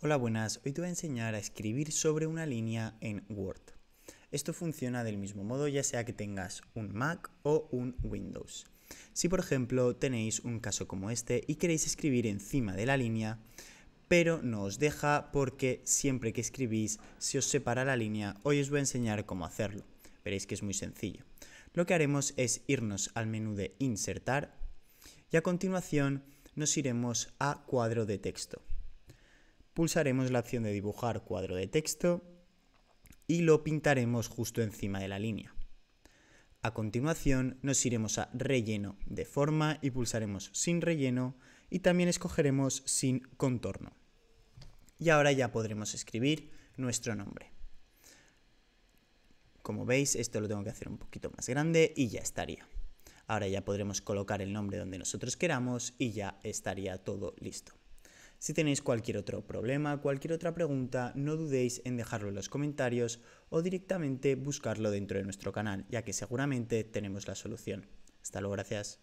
Hola, buenas. Hoy te voy a enseñar a escribir sobre una línea en Word. Esto funciona del mismo modo ya sea que tengas un Mac o un Windows. Si por ejemplo tenéis un caso como este y queréis escribir encima de la línea, pero no os deja porque siempre que escribís se os separa la línea, hoy os voy a enseñar cómo hacerlo. Veréis que es muy sencillo. Lo que haremos es irnos al menú de insertar y a continuación nos iremos a cuadro de texto pulsaremos la opción de dibujar cuadro de texto y lo pintaremos justo encima de la línea. A continuación nos iremos a relleno de forma y pulsaremos sin relleno y también escogeremos sin contorno. Y ahora ya podremos escribir nuestro nombre. Como veis, esto lo tengo que hacer un poquito más grande y ya estaría. Ahora ya podremos colocar el nombre donde nosotros queramos y ya estaría todo listo. Si tenéis cualquier otro problema, cualquier otra pregunta, no dudéis en dejarlo en los comentarios o directamente buscarlo dentro de nuestro canal, ya que seguramente tenemos la solución. Hasta luego, gracias.